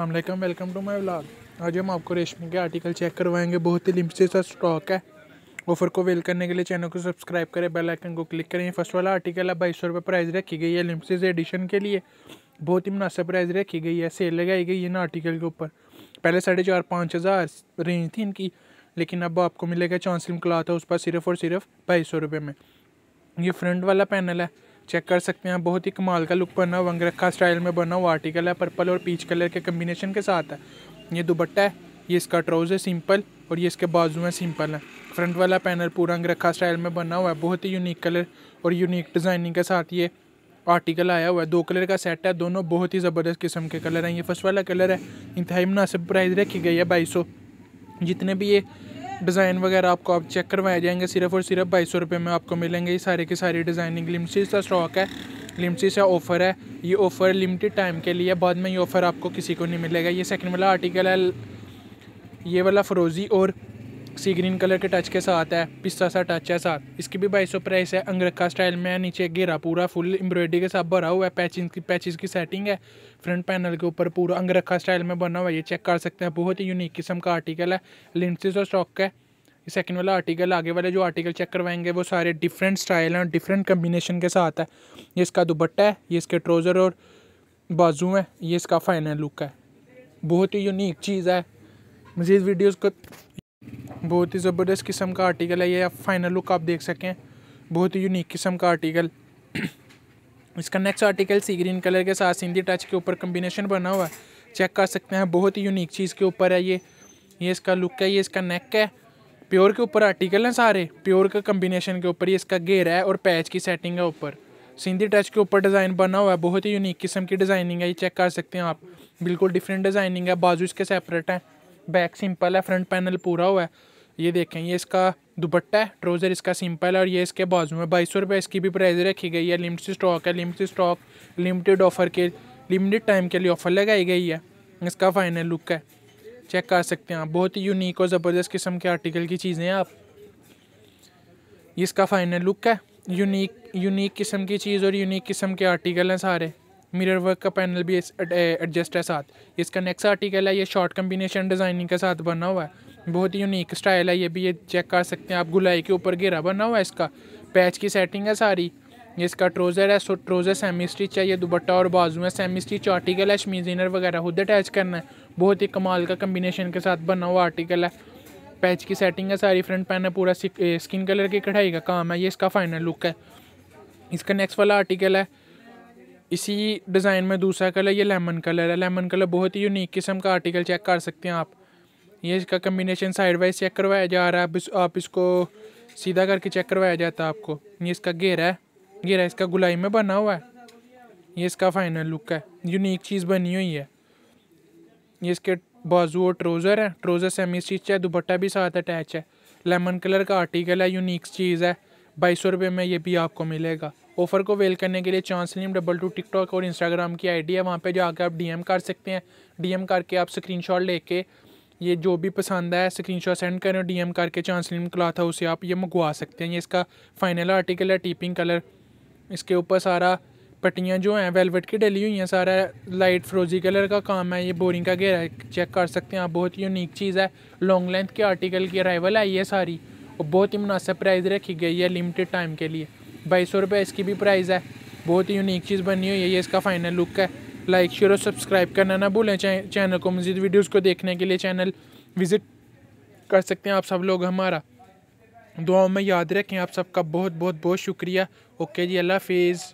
Aslam welcome to my vlog आज हम आपको रेशमी के आर्टिकल चेक करवाएंगे बहुत ही लिमिटेड सा स्टॉक है ऑफर को वेल करने के लिए चैनल को सब्सक्राइब करें बेल आइकन को क्लिक करें फर्स्ट वाला आर्टिकल है बाईस सौ प्राइज़ रखी गई है लिमिटेड एडिशन के लिए बहुत ही मुनासिब प्राइज रखी गई है सेल लगाई गई है ना आर्टिकल के ऊपर पहले साढ़े चार पाँच हज़ार रेंज थी इनकी लेकिन अब आपको मिलेगा चांसलिम क्लाथ है उस पर सिर्फ और सिर्फ बाईस सौ रुपये में ये फ्रंट वाला पैनल है चेक कर सकते हैं बहुत ही कमाल का लुक बना हुआ रखा स्टाइल में बना हुआ आर्टिकल है पर्पल और पीच कलर के कम्बिनेशन के साथ है ये दुबट्टा है ये इसका ट्राउज़ है सिंपल और ये इसके बाजू हैं सिंपल हैं फ्रंट वाला पैनल पूरा रखा स्टाइल में बना हुआ है बहुत ही यूनिक कलर और यूनिक डिज़ाइनिंग के साथ ये आर्टिकल आया हुआ है दो कलर का सेट है दोनों बहुत ही ज़बरदस्त किस्म के कलर हैं ये फर्स्ट वाला कलर है इंतहाई मुनासिब प्राइस रखी गई है बाईस जितने भी ये डिज़ाइन वगैरह आपको आप चेक करवाए जाएंगे सिर्फ और सिर्फ बाईस सौ रुपये में आपको मिलेंगे ये सारे के सारे डिज़ाइनिंग लिमसिस का स्टॉक है लिमसिस का ऑफ़र है ये ऑफ़र लिमिटेड टाइम के लिए बाद में ये ऑफ़र आपको किसी को नहीं मिलेगा ये सेकंड वाला आर्टिकल है ये वाला फरोज़ी और सी ग्रीन कलर के टच के साथ है पिस्ता सा टच है साथ इसकी भी बाईस प्राइस है अंगरखा स्टाइल में है नीचे घेरा पूरा फुल एम्ब्रॉयडरी के साथ भरा हुआ है पैचिंग की पैचिस की सेटिंग है फ्रंट पैनल के ऊपर पूरा अंगरखा स्टाइल में बना हुआ है ये चेक कर सकते हैं बहुत ही यूनिक किस्म का आर्टिकल है लिंसिस और स्टॉक है सेकंड वाला आर्टिकल आगे वाले जो आर्टिकल चेक करवाएंगे वो सारे डिफरेंट स्टाइल हैं डिफरेंट कम्बिनेशन के साथ है ये इसका दुपट्टा है ये इसके ट्रोज़र और बाजू हैं ये इसका फाइनल लुक है बहुत ही यूनिक चीज़ है मज़ीद वीडियोज़ को बहुत ही ज़बरदस्त किस्म का आर्टिकल है ये आप फाइनल लुक आप देख सकें बहुत ही यूनिक किस्म का आर्टिकल इसका next article sea green colour के साथ सिंधी टच के ऊपर कम्बिनेशन बना हुआ है चेक कर सकते हैं बहुत ही यूनिक चीज़ के ऊपर है ये ये इसका लुक है ये इसका नेक है प्योर के ऊपर आर्टिकल हैं सारे प्योर का कम्बिनेशन के ऊपर ये इसका घेरा है और पैच की सेटिंग है ऊपर सिंधी टच के ऊपर डिज़ाइन बना हुआ है बहुत ही यूनिक किस्म की डिज़ाइनिंग है ये चेक कर सकते हैं आप बिल्कुल डिफरेंट डिज़ाइनिंग है बाजू इसके सेपरेट हैं बैक सिंपल है फ्रंट पैनल पूरा हुआ है ये देखें ये इसका दुपट्टा है ट्रोज़र इसका सिंपल है और ये इसके बाजू में बाईस सौ रुपये इसकी भी प्राइस रखी गई है लिमिटेड स्टॉक है लिमिटेड स्टॉक लिमिटेड ऑफ़र के लिमिटेड टाइम के लिए ऑफ़र लगाई गई है इसका फाइनल लुक है चेक कर सकते हैं आप बहुत ही यूनिक और ज़बरदस्त किस्म के आर्टिकल की चीज़ें हैं आप इसका फाइनल लुक है यूनिक यूनिक किस्म की चीज़ और यूनिक किस्म के आर्टिकल हैं सारे मिरर वर्क का पैनल भी एडजस्ट है साथ इसका नेक्स्ट आर्टिकल है ये शॉर्ट कम्बिनेशन डिज़ाइनिंग के साथ बना हुआ है बहुत ही यूनिक स्टाइल है ये भी ये चेक कर सकते हैं आप गुलाई के ऊपर घेरा बना हुआ है इसका पैच की सेटिंग है सारी ये इसका ट्रोज़र है सो ट्रोज़र सेमी स्टिच है ये दुबट्टा और बाजू है सेमी स्टिच आर्टिकल है शमीजीनर वगैरह खुद अटैच करना है बहुत ही कमाल का कम्बिनेशन के साथ बना हुआ आर्टिकल है पैच की सेटिंग है सारी फ्रंट पैन है पूरा स्किन कलर की कढ़ाई का काम है ये इसका फाइनल लुक है इसका नेक्स्ट वाला आर्टिकल है इसी डिज़ाइन में दूसरा कलर ये लेमन कलर है लेमन कलर बहुत ही यूनिक किस्म का आर्टिकल चेक कर सकते हैं आप ये इसका कम्बिनेशन साइड वाइज चेक करवाया जा रहा है आप, आप इसको सीधा करके चेक करवाया जाता है आपको ये इसका घेरा है घेरा इसका गुलाई में बना हुआ है ये इसका फाइनल लुक है यूनिक चीज़ बनी हुई है ये इसके बाजू और ट्रोज़र है ट्रोज़र सेमी स्टिच है दुपट्टा भी साथ अटैच है लेमन कलर का आर्टिकल है यूनिक चीज़ है बाईस सौ रुपये में ये भी आपको मिलेगा ऑफ़र को वेल करने के लिए चांस नीम डबल टू टिकटॉक और इंस्टाग्राम की आईडी है वहाँ पे जाकर आप डीएम कर सकते हैं डीएम करके आप स्क्रीनशॉट लेके ये जो भी पसंद आए स्क्रीन शॉट सेंड करें डीएम करके चांसलिन क्लाथ हाउस से आप ये मंगवा सकते हैं ये इसका फाइनल आर्टिकल है टीपिंग कलर इसके ऊपर सारा पट्टियाँ जो हैं वेलवेट की डली हुई हैं सारा लाइट फ्रोजी कलर का काम है ये बोरिंग का घेरा चेक कर सकते हैं आप बहुत ही यूनिक चीज़ है लॉन्ग लेंथ के आर्टिकल की अराइवल आई है सारी और बहुत ही मुनासिब प्राइस रखी गई है लिमिटेड टाइम के लिए बाईस सौ रुपये इसकी भी प्राइस है बहुत ही यूनिक चीज़ बनी हुई है ये इसका फाइनल लुक है लाइक शेयर और सब्सक्राइब करना ना भूलें चैनल को मज़ीद वीडियोज़ को देखने के लिए चैनल विज़िट कर सकते हैं आप सब लोग हमारा दुआओं में याद रखें आप सबका बहुत बहुत बहुत शुक्रिया ओके जी अल्लाह हाफिज़